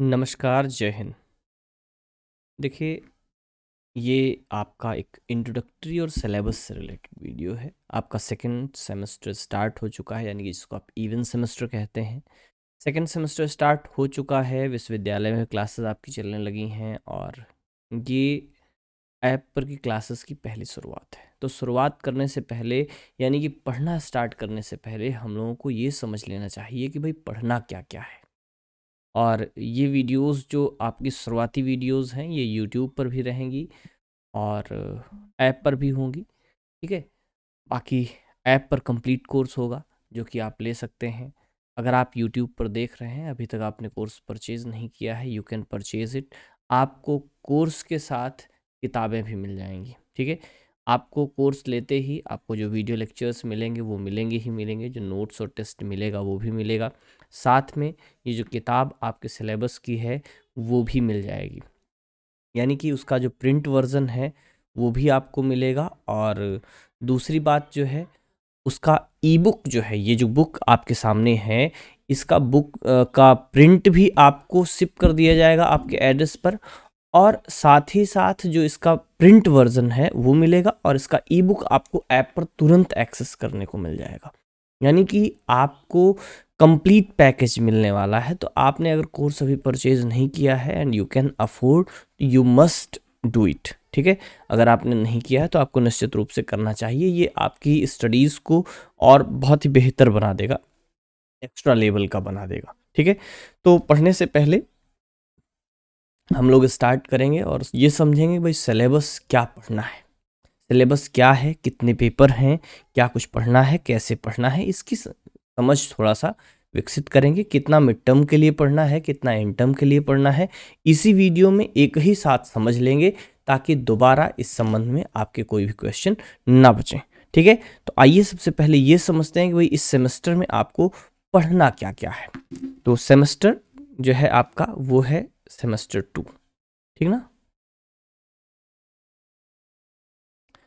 नमस्कार जय हिंद देखिए ये आपका एक इंट्रोडक्टरी और सिलेबस से रिलेटेड वीडियो है आपका सेकेंड सेमेस्टर स्टार्ट हो चुका है यानी कि जिसको आप इवन सेमेस्टर कहते हैं सेकेंड सेमेस्टर स्टार्ट हो चुका है विश्वविद्यालय में क्लासेस आपकी चलने लगी हैं और ये ऐप पर की क्लासेस की पहली शुरुआत है तो शुरुआत करने से पहले यानी कि पढ़ना स्टार्ट करने से पहले हम लोगों को ये समझ लेना चाहिए कि भाई पढ़ना क्या क्या है और ये वीडियोस जो आपकी शुरुआती वीडियोस हैं ये यूट्यूब पर भी रहेंगी और ऐप पर भी होंगी ठीक है बाकी ऐप पर कंप्लीट कोर्स होगा जो कि आप ले सकते हैं अगर आप यूट्यूब पर देख रहे हैं अभी तक आपने कोर्स परचेज़ नहीं किया है यू कैन परचेज़ इट आपको कोर्स के साथ किताबें भी मिल जाएंगी ठीक है आपको कोर्स लेते ही आपको जो वीडियो लेक्चर्स मिलेंगे वो मिलेंगे ही मिलेंगे जो नोट्स और टेस्ट मिलेगा वो भी मिलेगा साथ में ये जो किताब आपके सिलेबस की है वो भी मिल जाएगी यानी कि उसका जो प्रिंट वर्ज़न है वो भी आपको मिलेगा और दूसरी बात जो है उसका ई बुक जो है ये जो बुक आपके सामने है इसका बुक का प्रिंट भी आपको सिप कर दिया जाएगा आपके एड्रेस पर और साथ ही साथ जो इसका प्रिंट वर्जन है वो मिलेगा और इसका ई बुक आपको ऐप पर तुरंत एक्सेस करने को मिल जाएगा यानी कि आपको कंप्लीट पैकेज मिलने वाला है तो आपने अगर कोर्स अभी परचेज नहीं किया है and you can afford you must do it ठीक है अगर आपने नहीं किया है तो आपको निश्चित रूप से करना चाहिए ये आपकी स्टडीज़ को और बहुत ही बेहतर बना देगा एक्स्ट्रा लेवल का बना देगा ठीक है तो पढ़ने से पहले हम लोग स्टार्ट करेंगे और ये समझेंगे भाई सिलेबस क्या पढ़ना है सिलेबस क्या है कितने पेपर हैं क्या कुछ पढ़ना है कैसे पढ़ना है इसकी समझ थोड़ा सा विकसित करेंगे कितना मिड टर्म के लिए पढ़ना है कितना इन टर्म के लिए पढ़ना है इसी वीडियो में एक ही साथ समझ लेंगे ताकि दोबारा इस संबंध में आपके कोई भी क्वेश्चन ना बचें ठीक है तो आइए सबसे पहले ये समझते हैं कि भाई इस सेमेस्टर में आपको पढ़ना क्या क्या है तो सेमेस्टर जो है आपका वो है सेमेस्टर टू ठीक ना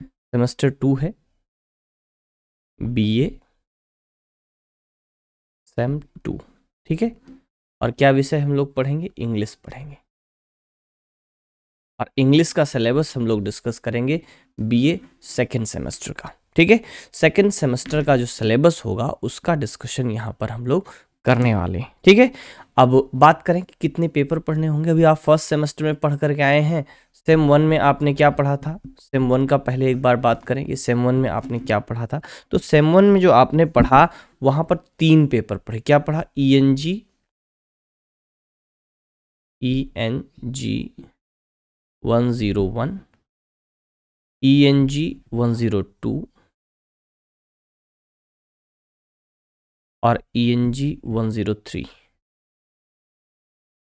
सेमेस्टर टू है बीए सेम टू ठीक है और क्या विषय हम लोग पढ़ेंगे इंग्लिश पढ़ेंगे और इंग्लिश का सिलेबस हम लोग डिस्कस करेंगे बीए सेकेंड सेमेस्टर का ठीक है सेकेंड सेमेस्टर का जो सिलेबस होगा उसका डिस्कशन यहाँ पर हम लोग करने वाले ठीक है अब बात करें कि कितने पेपर पढ़ने होंगे अभी आप फर्स्ट सेमेस्टर में पढ़ करके आए हैं सेम वन में आपने क्या पढ़ा था सेम वन का पहले एक बार बात करें कि सेम वन में आपने क्या पढ़ा था तो सेम वन में जो आपने पढ़ा वहाँ पर तीन पेपर पढ़े क्या पढ़ा E N G E N G one zero one E N G one zero two और E N G one zero three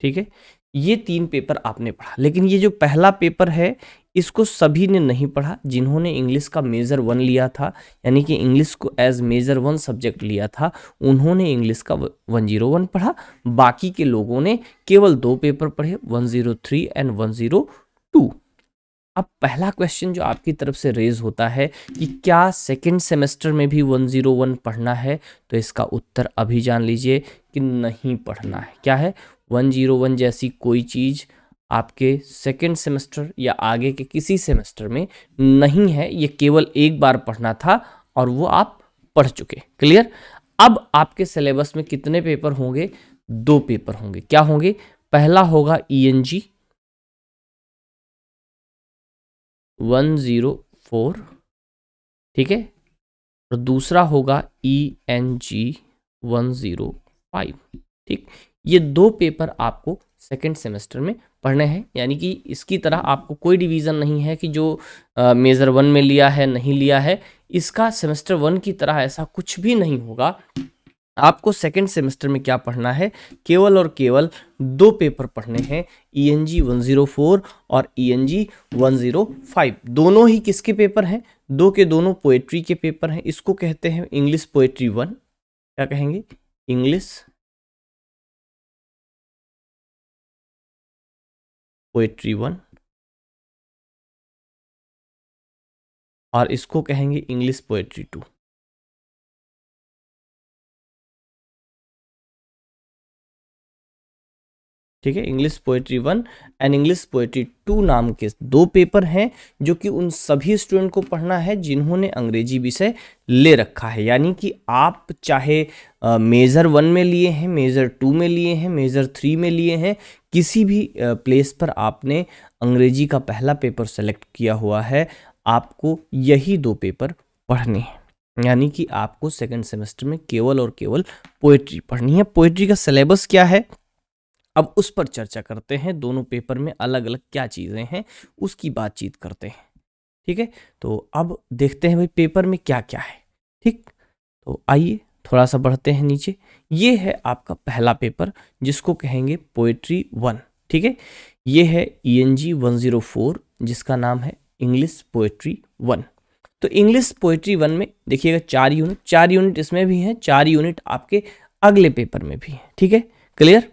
ठीक है ये तीन पेपर आपने पढ़ा लेकिन ये जो पहला पेपर है इसको सभी ने नहीं पढ़ा जिन्होंने इंग्लिश का मेजर वन लिया था यानी कि इंग्लिश को एज मेजर वन सब्जेक्ट लिया था उन्होंने इंग्लिश का वन जीरो वन पढ़ा बाकी के लोगों ने केवल दो पेपर पढ़े one zero three and one zero two अब पहला क्वेश्चन जो आपकी तरफ से रेज होता है कि क्या सेकेंड सेमेस्टर में भी 101 पढ़ना है तो इसका उत्तर अभी जान लीजिए कि नहीं पढ़ना है क्या है 101 जैसी कोई चीज़ आपके सेकेंड सेमेस्टर या आगे के किसी सेमेस्टर में नहीं है ये केवल एक बार पढ़ना था और वो आप पढ़ चुके क्लियर अब आपके सिलेबस में कितने पेपर होंगे दो पेपर होंगे क्या होंगे पहला होगा E e one zero four ठीक है और दूसरा होगा E N G one zero five ठीक ये दो पेपर आपको सेकेंड सेमेस्टर में पढ़ने हैं यानी कि इसकी तरह आपको कोई डिवीज़न नहीं है कि जो मेज़र वन में लिया है नहीं लिया है इसका सेमेस्टर वन की तरह ऐसा कुछ भी नहीं होगा आपको सेकेंड सेमेस्टर में क्या पढ़ना है केवल और केवल दो पेपर पढ़ने हैं E N G one zero four और E N G one zero five दोनों ही किसके पेपर हैं दो के दोनों पोएट्री के पेपर हैं इसको कहते हैं इंग्लिश पोएट्री वन क्या कहेंगे इंग्लिश पोएट्री वन और इसको कहेंगे इंग्लिश पोएट्री टू ठीक है English poetry one and English poetry two नाम के दो पेपर हैं जो कि उन सभी स्टूडेंट को पढ़ना है जिन्होंने अंग्रेजी विषय ले रखा है यानी कि आप चाहे मेज़र वन में लिए हैं मेज़र टू में लिए हैं मेज़र थ्री में लिए हैं किसी भी प्लेस पर आपने अंग्रेजी का पहला पेपर सेलेक्ट किया हुआ है आपको यही दो पेपर पढ़ने हैं यानी कि आपको सेकेंड सेमेस्टर में केवल और केवल पोएट्री पढ़नी है पोएट्री का सिलेबस क्या है अब उस पर चर्चा करते हैं दोनों पेपर में अलग अलग क्या चीज़ें हैं उसकी बातचीत करते हैं ठीक है तो अब देखते हैं भाई पेपर में क्या क्या है ठीक तो आइए थोड़ा सा बढ़ते हैं नीचे ये है आपका पहला पेपर जिसको कहेंगे पोएट्री वन ठीक है ये है E N G one zero four जिसका नाम है इंग्लिश पोएट्री वन तो इंग्लिश पोएट्री वन में देखिएगा चार यूनिट चार यूनिट इसमें भी हैं चार यूनिट आपके अगले पेपर में भी हैं ठीक है क्लियर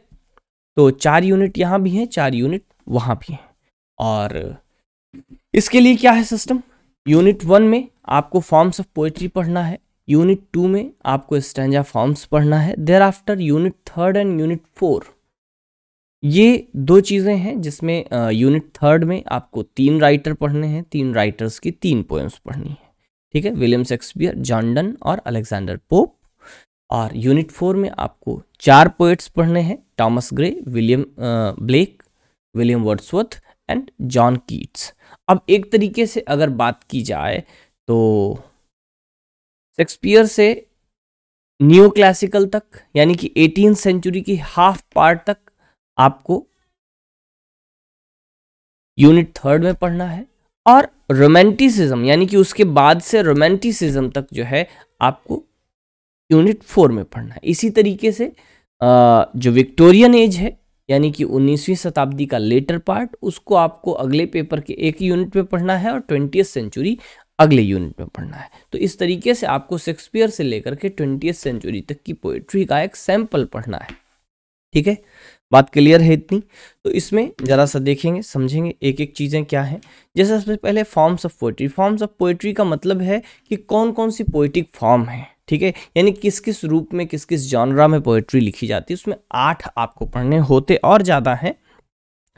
तो चार यूनिट यहाँ भी हैं चार यूनिट वहाँ भी हैं और इसके लिए क्या है सिस्टम यूनिट वन में आपको फॉर्म्स ऑफ पोइट्री पढ़ना है यूनिट टू में आपको स्टेंजा फॉर्म्स पढ़ना है thereafter unit third and unit four ये दो चीज़ें हैं जिसमें यूनिट थर्ड में आपको तीन राइटर पढ़ने हैं तीन राइटर्स की तीन पोएम्स पढ़नी है ठीक है विलियम शेक्सपियर जॉन्डन और अलेक्जेंडर पोप और यूनिट फोर में आपको चार पोइट्स पढ़ने हैं Thomas Gray William Blake William Wordsworth and John Keats अब एक तरीके से अगर बात की जाए तो शेक्सपियर से न्यू क्लासिकल तक यानी कि एटीन सेंचुरी की हाफ पार्ट तक आपको यूनिट थर्ड में पढ़ना है और रोमांटिसिज्म यानी कि उसके बाद से रोमांटिसिज्म तक जो है आपको यूनिट फोर में पढ़ना है इसी तरीके से जो विक्टोरियन एज है यानी कि 19वीं शताब्दी का लेटर पार्ट उसको आपको अगले पेपर के एक यूनिट में पढ़ना है और ट्वेंटी सेंचुरी अगले यूनिट में पढ़ना है तो इस तरीके से आपको शेक्सपियर से लेकर के ट्वेंटी सेंचुरी तक की पोइट्री का एक सैंपल पढ़ना है ठीक है बात क्लियर है इतनी तो इसमें ज़रा सा देखेंगे समझेंगे एक एक चीज़ें क्या हैं जैसे सबसे पहले forms of poetry forms of poetry का मतलब है कि कौन कौन सी पोइटिक फॉर्म है ठीक है यानी किस किस रूप में किस किस जानरा में पोएट्री लिखी जाती है उसमें आठ आपको पढ़ने होते और ज़्यादा हैं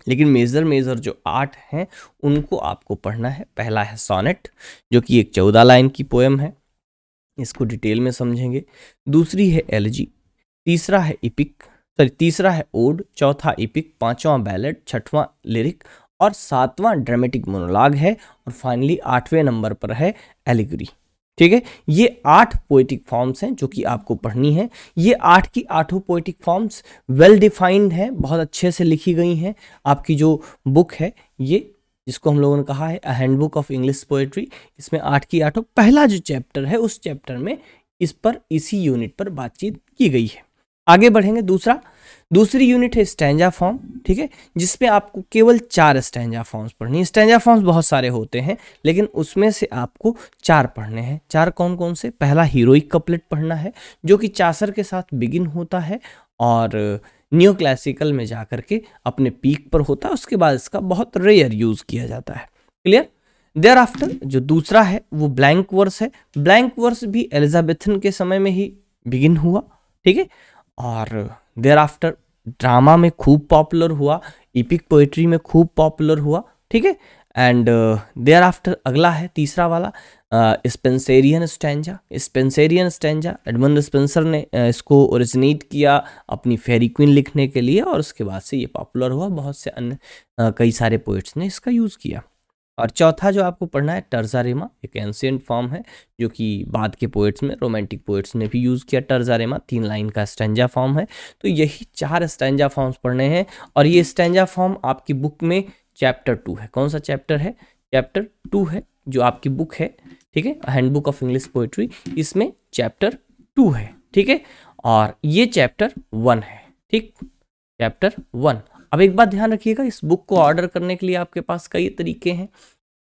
लेकिन मेजर मेजर जो आठ हैं उनको आपको पढ़ना है पहला है सोनेट जो कि एक चौदह लाइन की पोएम है इसको डिटेल में समझेंगे दूसरी है एलजी तीसरा है इपिक सॉरी तीसरा है ओड चौथा इपिक पांचवा बैलेट छठवां लिरिक और सातवां ड्रामेटिक मोनोलॉग है और फाइनली आठवें नंबर पर है एलिगरी ठीक है ये आठ पोइटिक फॉर्म्स हैं जो कि आपको पढ़नी है ये आठ की आठों पोइटिक फॉर्म्स वेल डिफाइंड हैं बहुत अच्छे से लिखी गई हैं आपकी जो बुक है ये जिसको हम लोगों ने कहा है a handbook of English poetry इसमें आठ की आठों पहला जो चैप्टर है उस चैप्टर में इस पर इसी यूनिट पर बातचीत की गई है आगे बढ़ेंगे दूसरा दूसरी यूनिट है स्टैंजा फॉर्म ठीक है जिसमें आपको केवल चार स्टैंजा फॉर्म्स पढ़नी है स्टैंजा फॉर्म्स बहुत सारे होते हैं लेकिन उसमें से आपको चार पढ़ने हैं चार कौन कौन से पहला हीरोइक कपलेट पढ़ना है जो कि चासर के साथ बिगिन होता है और न्यू क्लासिकल में जा के अपने पीक पर होता है उसके बाद इसका बहुत रेयर यूज़ किया जाता है क्लियर देयर आफ्टर जो दूसरा है वो ब्लैंक वर्स है ब्लैंक वर्स भी एलिजाबेथन के समय में ही बिगिन हुआ ठीक है और देर आफ्टर ड्रामा में खूब पॉपुलर हुआ इपिक पोइट्री में खूब पॉपुलर हुआ ठीक है एंड देर आफ्टर अगला है तीसरा वाला Spenserian stanza Spenserian stanza Edmund Spenser ने uh, इसको ओरिजिनेट किया अपनी फेरी क्वीन लिखने के लिए और उसके बाद से ये पॉपुलर हुआ बहुत से अन्य uh, कई सारे पोइट्स ने इसका यूज़ किया और चौथा जो आपको पढ़ना है टर्जारेमा एक एंशियंट फॉर्म है जो कि बाद के पोइट्स में रोमांटिक पोइट्स ने भी यूज़ किया टर्जारेमा तीन लाइन का स्टेंजा फॉर्म है तो यही चार स्टेंजा फॉर्म्स पढ़ने हैं और ये स्टेंजा फॉर्म आपकी बुक में चैप्टर टू है कौन सा चैप्टर है चैप्टर टू है जो आपकी बुक है ठीक है हैंडबुक ऑफ इंग्लिश पोइट्री इसमें चैप्टर टू है ठीक है और ये चैप्टर वन है ठीक चैप्टर वन अब एक बात ध्यान रखिएगा इस बुक को ऑर्डर करने के लिए आपके पास कई तरीके हैं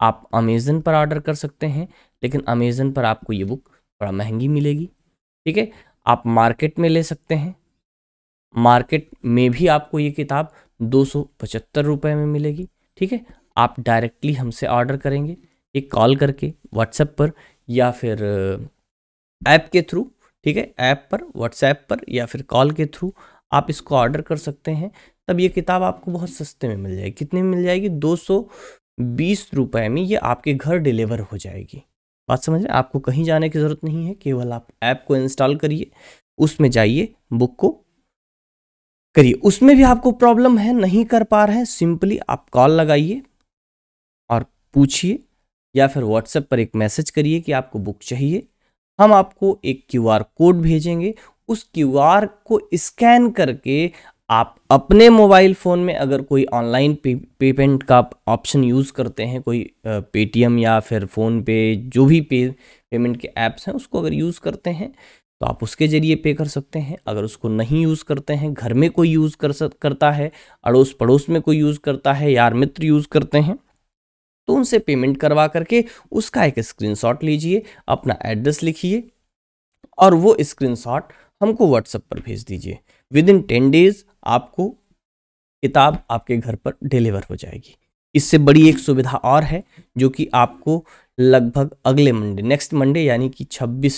आप अमेज़न पर ऑर्डर कर सकते हैं लेकिन अमेज़न पर आपको ये बुक थोड़ा महंगी मिलेगी ठीक है आप मार्केट में ले सकते हैं मार्केट में भी आपको ये किताब दो सौ पचहत्तर रुपये में मिलेगी ठीक है आप डायरेक्टली हमसे ऑर्डर करेंगे एक कॉल करके व्हाट्सएप पर या फिर ऐप के थ्रू ठीक है ऐप पर व्हाट्सएप पर या फिर कॉल के थ्रू आप इसको ऑर्डर कर सकते हैं तब ये किताब आपको बहुत सस्ते में मिल जाएगी कितने में मिल जाएगी दो सौ बीस में ये आपके घर डिलीवर हो जाएगी बात समझ रहे आपको कहीं जाने की ज़रूरत नहीं है केवल आप ऐप को इंस्टॉल करिए उसमें जाइए बुक को करिए उसमें भी आपको प्रॉब्लम है नहीं कर पा रहे हैं सिंपली आप कॉल लगाइए और पूछिए या फिर व्हाट्सएप पर एक मैसेज करिए कि आपको बुक चाहिए हम आपको एक क्यूआर कोड भेजेंगे उस क्यूआर को स्कैन करके आप अपने मोबाइल फ़ोन में अगर कोई ऑनलाइन पे, पेमेंट का ऑप्शन यूज़ करते हैं कोई पेटीएम या फिर फ़ोन पे जो भी पे पेमेंट के ऐप्स हैं उसको अगर यूज़ करते हैं तो आप उसके ज़रिए पे कर सकते हैं अगर उसको नहीं यूज़ करते हैं घर में कोई यूज़ कर सक करता है अड़ोस पड़ोस में कोई यूज़ करता है यार मित्र यूज़ करते हैं तो उनसे पेमेंट करवा करके उसका एक स्क्रीनशॉट लीजिए अपना एड्रेस लिखिए और वो स्क्रीनशॉट हमको व्हाट्सएप पर भेज दीजिए विद इन टेन डेज़ आपको किताब आपके घर पर डिलीवर हो जाएगी इससे बड़ी एक सुविधा और है जो कि आपको लगभग अगले मंडे नेक्स्ट मंडे यानी कि 26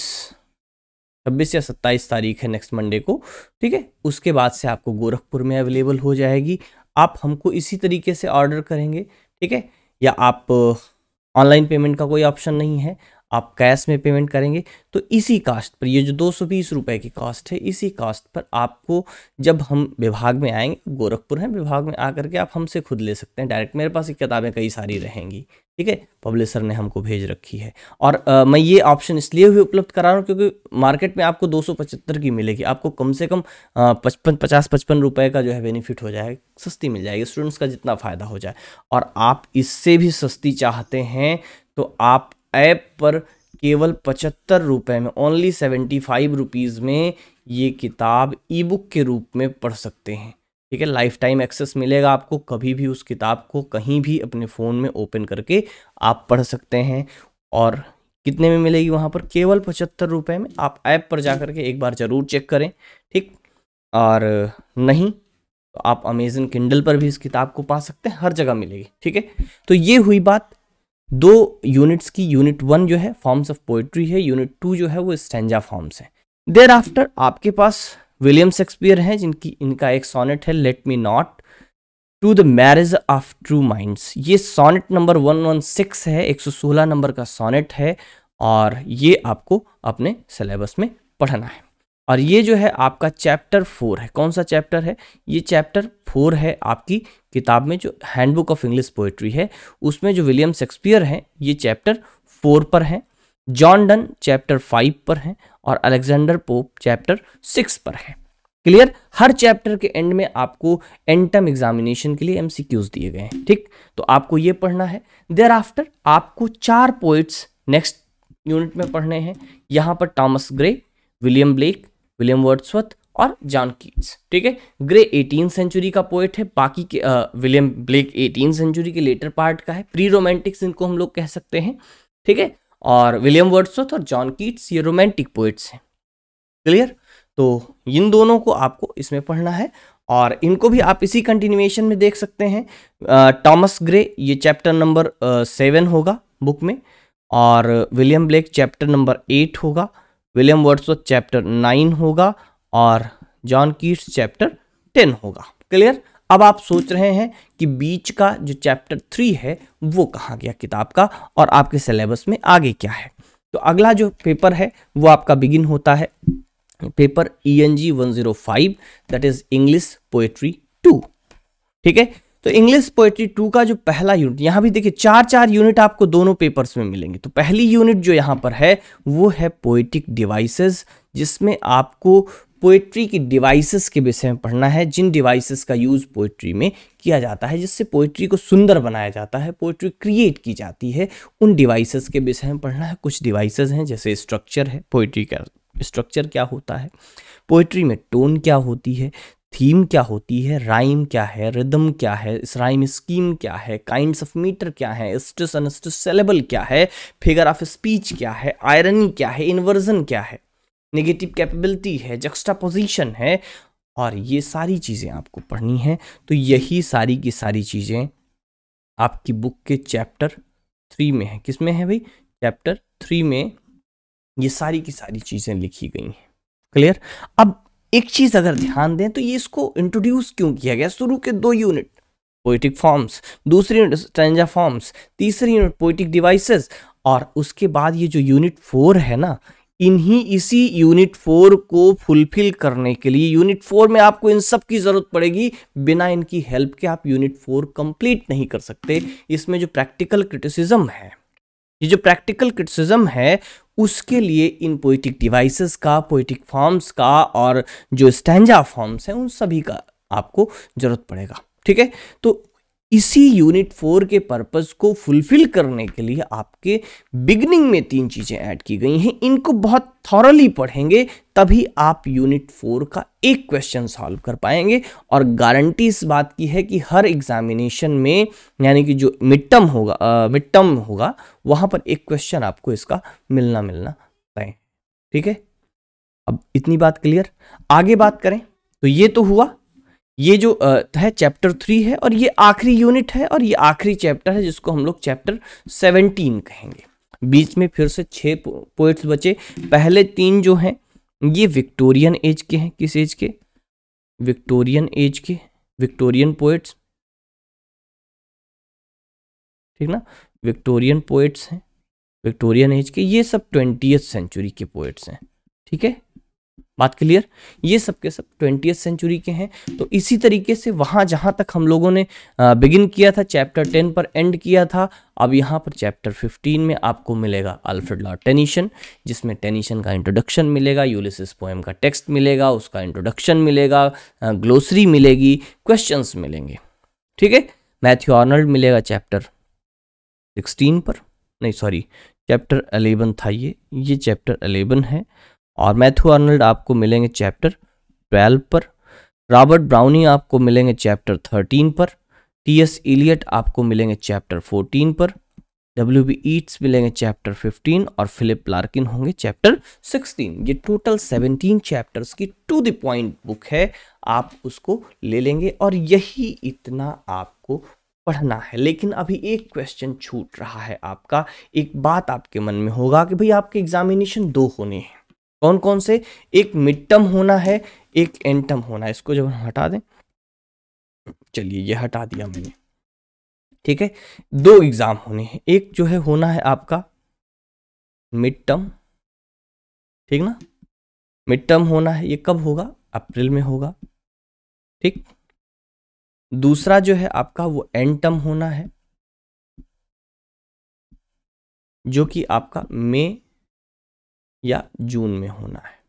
26 या 27 तारीख है नेक्स्ट मंडे को ठीक है उसके बाद से आपको गोरखपुर में अवेलेबल हो जाएगी आप हमको इसी तरीके से ऑर्डर करेंगे ठीक है या आप ऑनलाइन पेमेंट का कोई ऑप्शन नहीं है आप कैश में पेमेंट करेंगे तो इसी कास्ट पर ये जो दो सौ बीस रुपये की कास्ट है इसी कास्ट पर आपको जब हम विभाग में आएंगे गोरखपुर हैं विभाग में आकर के आप हमसे खुद ले सकते हैं डायरेक्ट मेरे पास ये किताबें कई सारी रहेंगी ठीक है पब्लिशर ने हमको भेज रखी है और आ, मैं ये ऑप्शन इसलिए भी उपलब्ध करा रहा हूँ क्योंकि मार्केट में आपको दो की मिलेगी आपको कम से कम पचपन पचास पचपन रुपये का जो है बेनिफिट हो जाएगा सस्ती मिल जाएगी स्टूडेंट्स का जितना फ़ायदा हो जाए और आप इससे भी सस्ती चाहते हैं तो आप ऐप पर केवल पचहत्तर रुपये में ओनली सेवेंटी फाइव रुपीज़ में ये किताब ई बुक के रूप में पढ़ सकते हैं ठीक है लाइफ टाइम एक्सेस मिलेगा आपको कभी भी उस किताब को कहीं भी अपने फ़ोन में ओपन करके आप पढ़ सकते हैं और कितने में मिलेगी वहाँ पर केवल पचहत्तर रुपये में आप ऐप पर जा करके एक बार ज़रूर चेक करें ठीक और नहीं तो आप अमेजन किंडल पर भी इस किताब को पा सकते हैं हर जगह मिलेगी ठीक है तो ये हुई बात दो यूनिट्स की यूनिट वन जो है फॉर्म्स ऑफ पोइट्री है यूनिट टू जो है वो स्टेंजा फॉर्म्स है देर आफ्टर आपके पास विलियम शेक्सपियर हैं जिनकी इनका एक सोनेट है let me not to the marriage of true minds ये सोनेट नंबर 116 है 116 नंबर का सोनेट है और ये आपको अपने सिलेबस में पढ़ना है और ये जो है आपका चैप्टर फोर है कौन सा चैप्टर है ये चैप्टर फोर है आपकी किताब में जो हैंडबुक ऑफ इंग्लिश पोइट्री है उसमें जो विलियम शेक्सपियर हैं ये चैप्टर फोर पर हैं जॉन डन चैप्टर फाइव पर हैं और अलेक्जेंडर पोप चैप्टर सिक्स पर हैं क्लियर हर चैप्टर के एंड में आपको एंटम एग्जामिनेशन के लिए एम दिए गए हैं ठीक तो आपको ये पढ़ना है देर आफ्टर आपको चार पोइट्स नेक्स्ट यूनिट में पढ़ने हैं यहाँ पर Thomas Gray William Blake William Wordsworth और जॉन कीट्स ठीक है ग्रे एटीन सेंचुरी का पोएट है बाकी के विलियम ब्लेक एटीन सेंचुरी के लेटर पार्ट का है प्री रोमांटिक्स इनको हम लोग कह सकते हैं ठीक है और विलियम वर्ड्सवर्थ और जॉन कीट्स ये रोमांटिक पोएट्स हैं क्लियर तो इन दोनों को आपको इसमें पढ़ना है और इनको भी आप इसी कंटिन्यूएशन में देख सकते हैं टॉमस ग्रे ये चैप्टर नंबर सेवन होगा बुक में और William Blake chapter number eight होगा विलियम वर्ड्सवर्थ चैप्टर नाइन होगा और जॉन कीट्स चैप्टर टेन होगा क्लियर अब आप सोच रहे हैं कि बीच का जो चैप्टर थ्री है वो कहाँ गया किताब का और आपके सिलेबस में आगे क्या है तो अगला जो पेपर है वो आपका बिगिन होता है paper E N G one zero five that is English poetry two ठीक है तो इंग्लिश पोएट्री टू का जो पहला यूनिट यहाँ भी देखिए चार चार यूनिट आपको दोनों पेपर्स में मिलेंगे तो पहली यूनिट जो यहां पर है वो है पोएटिक डिवाइसेस जिसमें आपको पोइट्री की डिवाइसेस के विषय में पढ़ना है जिन डिवाइसेस का यूज़ पोएट्री में किया जाता है जिससे पोइट्री को सुंदर बनाया जाता है पोएट्री क्रिएट की जाती है उन डिवाइसेस के विषय में पढ़ना है कुछ डिवाइसेस हैं जैसे स्ट्रक्चर है पोइट्री का स्ट्रक्चर क्या होता है पोइट्री में टोन क्या होती है थीम क्या होती है राइम क्या है रिदम क्या है राइम स्कीम क्या है काइंड्स ऑफ मीटर क्या है स्टस अनस्टस सेलेबल क्या है फिगर ऑफ स्पीच क्या है आयरनी क्या है इन्वर्जन क्या है नेगेटिव कैपेबिलिटी है जक्स्टापोजिशन है और ये सारी चीज़ें आपको पढ़नी है तो यही सारी की सारी चीज़ें आपकी बुक के चैप्टर थ्री में है किस में है भाई चैप्टर थ्री में ये सारी की सारी चीज़ें लिखी गई हैं क्लियर अब एक चीज़ अगर ध्यान दें तो ये इसको इंट्रोड्यूस क्यों किया गया शुरू के दो यूनिट पोइटिक फॉर्म्स दूसरी यूनिट स्टेंजा फॉर्म्स तीसरी यूनिट पोइटिक डिवाइसेस और उसके बाद ये जो यूनिट फोर है ना इन्हीं इसी यूनिट फोर को फुलफिल करने के लिए यूनिट फोर में आपको इन सब की ज़रूरत पड़ेगी बिना इनकी हेल्प के आप यूनिट फोर कंप्लीट नहीं कर सकते इसमें जो प्रैक्टिकल क्रिटिसिज्म है ये जो प्रैक्टिकल क्रिटिसिज्म है उसके लिए इन पोइटिक डिवाइसेस का पोइटिक फॉर्म्स का और जो स्टैंजा फॉर्म्स हैं उन सभी का आपको ज़रूरत पड़ेगा ठीक है तो इसी यूनिट फोर के पर्पज़ को फुलफिल करने के लिए आपके बिगनिंग में तीन चीज़ें ऐड की गई हैं इनको बहुत थॉरली पढ़ेंगे तभी आप यूनिट फोर का एक क्वेश्चन सॉल्व कर पाएंगे और गारंटी इस बात की है कि हर एग्जामिनेशन में यानी कि जो मिड टर्म होगा मिड टर्म होगा वहां पर एक क्वेश्चन आपको इसका मिलना मिलना तय ठीक है अब इतनी बात क्लियर आगे बात करें तो ये तो हुआ ये जो है चैप्टर थ्री है और ये आखिरी यूनिट है और ये आखिरी चैप्टर है जिसको हम लोग चैप्टर सेवनटीन कहेंगे बीच में फिर से छः पोइट्स बचे पहले तीन जो हैं ये विक्टोरियन एज के हैं किस एज के विक्टोरियन एज के विक्टोरियन पोइट्स ठीक ना विक्टोरियन पोइट्स हैं विक्टोरियन एज के ये सब ट्वेंटियथ सेंचुरी के पोइट्स हैं ठीक है बात क्लियर ये सब के सब ट्वेंटी सेंचुरी के हैं तो इसी तरीके से वहाँ जहाँ तक हम लोगों ने बिगिन किया था चैप्टर टेन पर एंड किया था अब यहाँ पर चैप्टर फिफ्टीन में आपको मिलेगा अल्फ्रेड लॉ टेनिशन जिसमें टेनिशन का इंट्रोडक्शन मिलेगा यूलिसिस पोएम का टेक्स्ट मिलेगा उसका इंट्रोडक्शन मिलेगा ग्लोसरी मिलेगी क्वेश्चन मिलेंगे ठीक है मैथ्यू ऑर्नल्ड मिलेगा चैप्टर सिक्सटीन पर नहीं सॉरी चैप्टर अलेवन था ये ये चैप्टर अलेवन है और मैथ्यू आर्नल्ड आपको मिलेंगे चैप्टर ट्वेल्व पर रॉबर्ट ब्राउनी आपको मिलेंगे चैप्टर थर्टीन पर टी एस इलियट आपको मिलेंगे चैप्टर फोर्टीन पर डब्ल्यू बी ईट्स मिलेंगे चैप्टर फिफ्टीन और फिलिप लार्किन होंगे चैप्टर सिक्सटीन ये टोटल सेवनटीन चैप्टर्स की टू द पॉइंट बुक है आप उसको ले लेंगे और यही इतना आपको पढ़ना है लेकिन अभी एक क्वेश्चन छूट रहा है आपका एक बात आपके मन में होगा कि भाई आपके एग्जामिनेशन दो होने हैं कौन कौन से एक मिड टर्म होना है एक एंड टर्म होना है इसको जब हम हटा दें चलिए ये हटा दिया मैंने ठीक है दो एग्ज़ाम होने हैं एक जो है होना है आपका मिड टर्म ठीक ना मिड टर्म होना है ये कब होगा अप्रैल में होगा ठीक दूसरा जो है आपका वो एंड टर्म होना है जो कि आपका मई या जून में होना है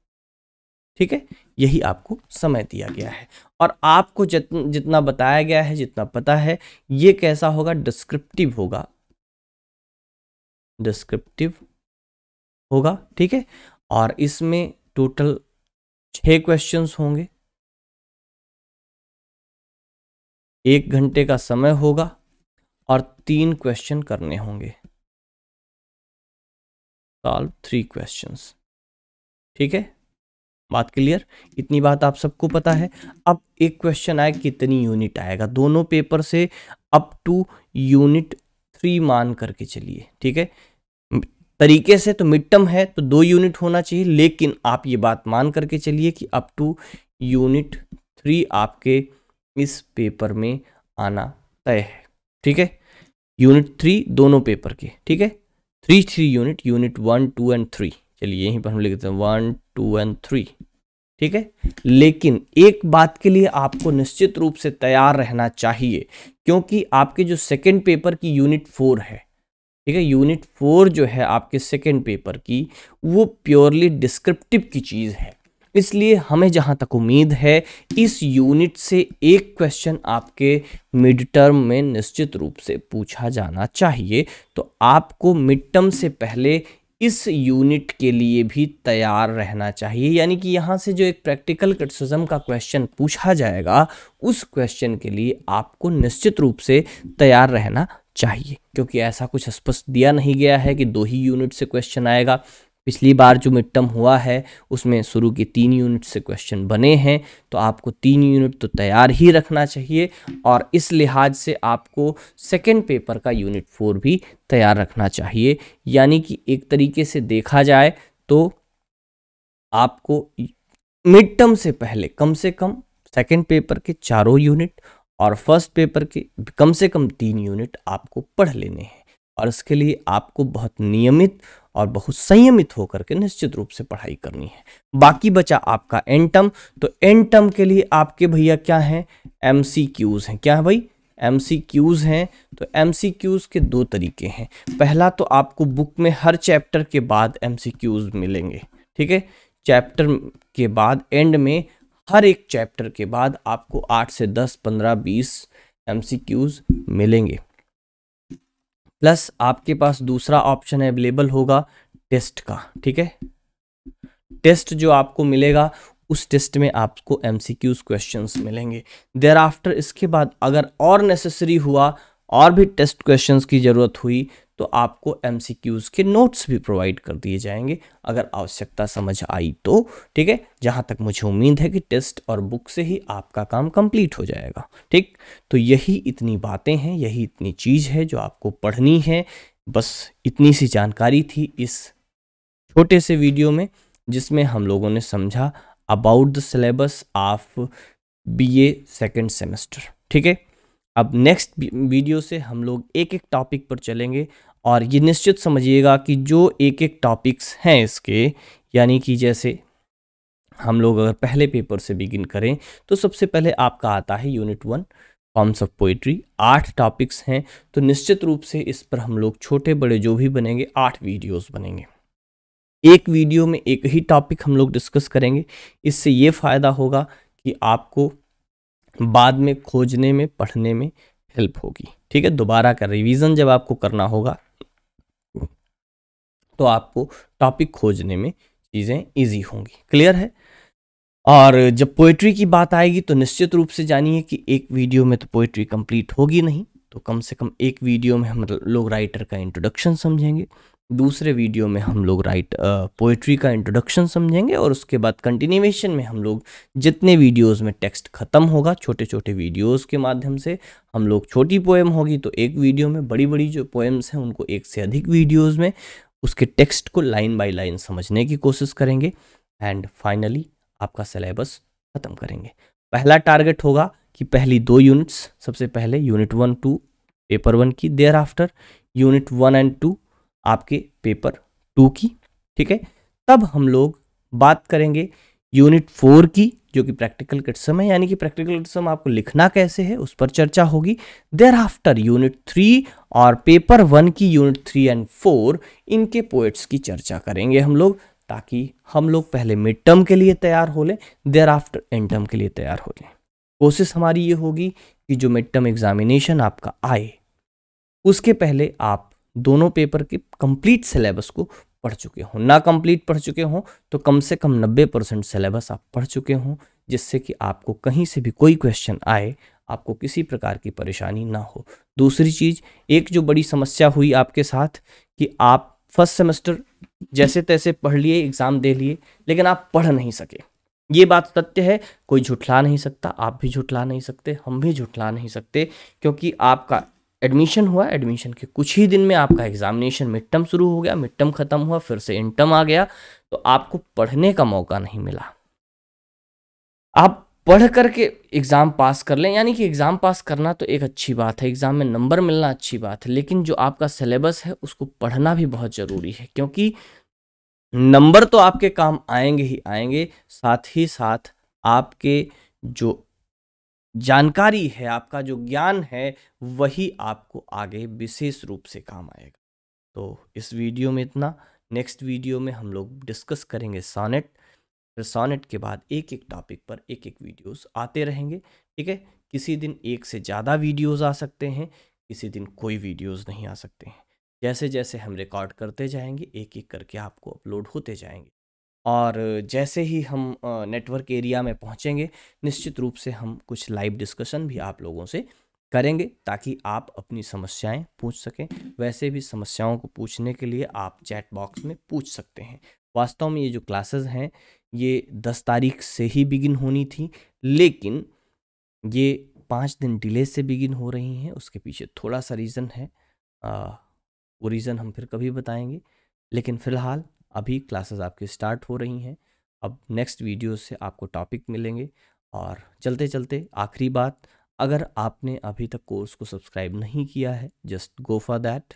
ठीक है यही आपको समय दिया गया है और आपको जितन, जितना बताया गया है जितना पता है ये कैसा होगा डिस्क्रिप्टिव होगा डिस्क्रिप्टिव होगा ठीक है और इसमें टोटल छह क्वेश्चंस होंगे एक घंटे का समय होगा और तीन क्वेश्चन करने होंगे सॉल्व थ्री क्वेश्चंस ठीक है बात क्लियर इतनी बात आप सबको पता है अब एक क्वेश्चन आए कितनी यूनिट आएगा दोनों पेपर से अप टू यूनिट थ्री मान करके चलिए ठीक है तरीके से तो मिड टर्म है तो दो यूनिट होना चाहिए लेकिन आप ये बात मान करके चलिए कि अप टू यूनिट थ्री आपके इस पेपर में आना तय है ठीक है यूनिट थ्री दोनों पेपर के ठीक है three three unit unit one two and three चलिए यहीं पर हम लिख देते हैं वन टू एंड थ्री ठीक है लेकिन एक बात के लिए आपको निश्चित रूप से तैयार रहना चाहिए क्योंकि आपके जो सेकेंड पेपर की यूनिट फोर है ठीक है यूनिट फोर जो है आपके सेकेंड पेपर की वो प्योरली डिस्क्रिप्टिव की चीज़ है इसलिए हमें जहाँ तक उम्मीद है इस यूनिट से एक क्वेश्चन आपके मिड टर्म में निश्चित रूप से पूछा जाना चाहिए तो आपको मिड टर्म से पहले इस यूनिट के लिए भी तैयार रहना चाहिए यानी कि यहाँ से जो एक प्रैक्टिकल क्रिटिसिज्म का क्वेश्चन पूछा जाएगा उस क्वेश्चन के लिए आपको निश्चित रूप से तैयार रहना चाहिए क्योंकि ऐसा कुछ स्पष्ट दिया नहीं गया है कि दो ही यूनिट से क्वेश्चन आएगा पिछली बार जो मिड टर्म हुआ है उसमें शुरू के तीन यूनिट से क्वेश्चन बने हैं तो आपको तीन यूनिट तो तैयार ही रखना चाहिए और इस लिहाज से आपको सेकेंड पेपर का यूनिट फोर भी तैयार रखना चाहिए यानी कि एक तरीके से देखा जाए तो आपको मिड टर्म से पहले कम से कम सेकेंड पेपर के चारों यूनिट और फर्स्ट पेपर के कम से कम तीन यूनिट आपको पढ़ लेने हैं और इसके लिए आपको बहुत नियमित और बहुत संयमित होकर के निश्चित रूप से पढ़ाई करनी है बाकी बचा आपका एंटम टर्म तो एंटम टर्म के लिए आपके भैया क्या हैं एम सी क्यूज़ हैं क्या है भाई एम सी क्यूज़ हैं तो एम सी क्यूज़ के दो तरीके हैं पहला तो आपको बुक में हर चैप्टर के बाद एम सी क्यूज़ मिलेंगे ठीक है चैप्टर के बाद एंड में हर एक चैप्टर के बाद आपको आठ से दस पंद्रह बीस एम सी क्यूज़ मिलेंगे प्लस आपके पास दूसरा ऑप्शन अवेलेबल होगा टेस्ट का ठीक है टेस्ट जो आपको मिलेगा उस टेस्ट में आपको एम सी क्यूज क्वेश्चन मिलेंगे देर आफ्टर इसके बाद अगर और नेसेसरी हुआ और भी टेस्ट क्वेश्चंस की ज़रूरत हुई तो आपको एम के नोट्स भी प्रोवाइड कर दिए जाएंगे अगर आवश्यकता समझ आई तो ठीक है जहाँ तक मुझे उम्मीद है कि टेस्ट और बुक से ही आपका काम कंप्लीट हो जाएगा ठीक तो यही इतनी बातें हैं यही इतनी चीज़ है जो आपको पढ़नी है बस इतनी सी जानकारी थी इस छोटे से वीडियो में जिसमें हम लोगों ने समझा about the syllabus of B A second semester ठीक है अब नेक्स्ट वीडियो से हम लोग एक एक टॉपिक पर चलेंगे और ये निश्चित समझिएगा कि जो एक एक टॉपिक्स हैं इसके यानी कि जैसे हम लोग अगर पहले पेपर से बिगिन करें तो सबसे पहले आपका आता है unit one forms of poetry आठ टॉपिक्स हैं तो निश्चित रूप से इस पर हम लोग छोटे बड़े जो भी बनेंगे आठ वीडियोस बनेंगे एक वीडियो में एक ही टॉपिक हम लोग डिस्कस करेंगे इससे ये फ़ायदा होगा कि आपको बाद में खोजने में पढ़ने में हेल्प होगी ठीक है दोबारा का रिवीजन जब आपको करना होगा तो आपको टॉपिक खोजने में चीज़ें इजी होंगी क्लियर है और जब पोएट्री की बात आएगी तो निश्चित रूप से जानिए कि एक वीडियो में तो पोइट्री कंप्लीट होगी नहीं तो कम से कम एक वीडियो में हम लोग राइटर का इंट्रोडक्शन समझेंगे दूसरे वीडियो में हम लोग राइट पोइट्री का इंट्रोडक्शन समझेंगे और उसके बाद कंटिन्यूएशन में हम लोग जितने वीडियोस में टेक्स्ट ख़त्म होगा छोटे छोटे वीडियोस के माध्यम से हम लोग छोटी पोएम होगी तो एक वीडियो में बड़ी बड़ी जो पोएम्स हैं उनको एक से अधिक वीडियोज़ में उसके टेक्स्ट को लाइन बाई लाइन समझने की कोशिश करेंगे एंड फाइनली आपका सिलेबस ख़त्म करेंगे पहला टारगेट होगा कि पहली दो यूनिट्स सबसे पहले unit one two paper one की thereafter unit one and two आपके पेपर टू की ठीक है तब हम लोग बात करेंगे यूनिट फोर की जो कि प्रैक्टिकल किट्सम है यानी कि प्रैक्टिकल किट्सम आपको लिखना कैसे है उस पर चर्चा होगी देर आफ्टर यूनिट थ्री और पेपर वन की यूनिट थ्री एंड फोर इनके पोइट्स की चर्चा करेंगे हम लोग ताकि हम लोग पहले मिड टर्म के लिए तैयार हो लें देर आफ्टर एंड टर्म के लिए तैयार हो लें कोशिश हमारी ये होगी कि जो मिड टर्म एग्जामिनेशन आपका आए उसके पहले आप दोनों पेपर के कंप्लीट सिलेबस को पढ़ चुके हों ना कंप्लीट पढ़ चुके हों तो कम से कम नब्बे परसेंट सिलेबस आप पढ़ चुके हों जिससे कि आपको कहीं से भी कोई क्वेश्चन आए आपको किसी प्रकार की परेशानी ना हो दूसरी चीज़ एक जो बड़ी समस्या हुई आपके साथ कि आप फर्स्ट सेमेस्टर जैसे तैसे पढ़ लिए एग्ज़ाम दे लिए लेकिन आप पढ़ नहीं सके ये बात सत्य है कोई झुठला नहीं सकता आप भी झुठला नहीं सकते हम भी झुठला नहीं सकते क्योंकि आपका एडमिशन हुआ एडमिशन के कुछ ही दिन में आपका एग्जामिनेशन मिड टर्म शुरू हो गया मिड टर्म ख़त्म हुआ फिर से इन टर्म आ गया तो आपको पढ़ने का मौका नहीं मिला आप पढ़ करके एग्ज़ाम पास कर लें यानी कि एग्ज़ाम पास करना तो एक अच्छी बात है एग्ज़ाम में नंबर मिलना अच्छी बात है लेकिन जो आपका सिलेबस है उसको पढ़ना भी बहुत ज़रूरी है क्योंकि नंबर तो आपके काम आएंगे ही आएंगे साथ ही साथ आपके जो जानकारी है आपका जो ज्ञान है वही आपको आगे विशेष रूप से काम आएगा तो इस वीडियो में इतना नेक्स्ट वीडियो में हम लोग डिस्कस करेंगे सॉनेट फिर सॉनेट के बाद एक एक टॉपिक पर एक एक वीडियोस आते रहेंगे ठीक है किसी दिन एक से ज़्यादा वीडियोस आ सकते हैं किसी दिन कोई वीडियोस नहीं आ सकते हैं जैसे जैसे हम रिकॉर्ड करते जाएंगे एक एक करके आपको अपलोड होते जाएंगे और जैसे ही हम नेटवर्क एरिया में पहुंचेंगे निश्चित रूप से हम कुछ लाइव डिस्कशन भी आप लोगों से करेंगे ताकि आप अपनी समस्याएं पूछ सकें वैसे भी समस्याओं को पूछने के लिए आप चैट बॉक्स में पूछ सकते हैं वास्तव में ये जो क्लासेस हैं ये दस तारीख से ही बिगिन होनी थी लेकिन ये पाँच दिन डिले से बिगिन हो रही हैं उसके पीछे थोड़ा सा रीज़न है आ, वो रीज़न हम फिर कभी बताएंगे लेकिन फ़िलहाल अभी क्लासेस आपकी स्टार्ट हो रही हैं अब नेक्स्ट वीडियो से आपको टॉपिक मिलेंगे और चलते चलते आखिरी बात अगर आपने अभी तक कोर्स को सब्सक्राइब नहीं किया है जस्ट गो फॉर दैट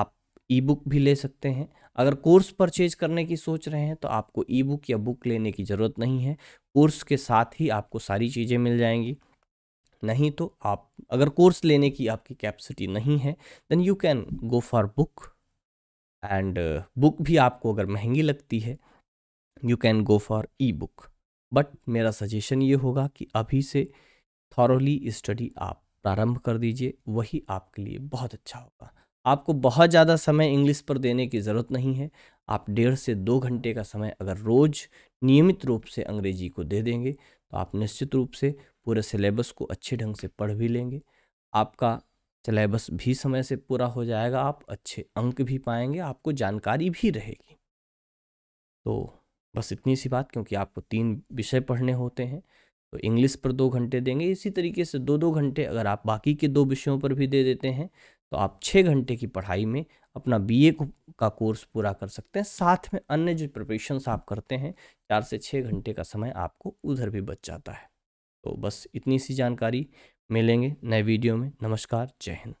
आप ई बुक भी ले सकते हैं अगर कोर्स परचेज करने की सोच रहे हैं तो आपको ई बुक या बुक लेने की ज़रूरत नहीं है कोर्स के साथ ही आपको सारी चीज़ें मिल जाएंगी नहीं तो आप अगर कोर्स लेने की आपकी कैपेसिटी नहीं है then you can go for book and book uh, भी आपको अगर महंगी लगती है you can go for e book but मेरा सजेशन ये होगा कि अभी से थॉरली स्टडी आप प्रारंभ कर दीजिए वही आपके लिए बहुत अच्छा होगा आपको बहुत ज़्यादा समय इंग्लिश पर देने की ज़रूरत नहीं है आप डेढ़ से दो घंटे का समय अगर रोज़ नियमित रूप से अंग्रेजी को दे देंगे तो आप निश्चित रूप से पूरे सिलेबस को अच्छे ढंग से पढ़ भी लेंगे आपका सिलेबस भी समय से पूरा हो जाएगा आप अच्छे अंक भी पाएंगे आपको जानकारी भी रहेगी तो बस इतनी सी बात क्योंकि आपको तीन विषय पढ़ने होते हैं तो इंग्लिश पर दो घंटे देंगे इसी तरीके से दो दो घंटे अगर आप बाकी के दो विषयों पर भी दे देते हैं तो आप छः घंटे की पढ़ाई में अपना बी ए का कोर्स पूरा कर सकते हैं साथ में अन्य जो प्रिपरेशंस आप करते हैं चार से छः घंटे का समय आपको उधर भी बच जाता है तो बस इतनी सी जानकारी मिलेंगे नए वीडियो में नमस्कार जय हिंद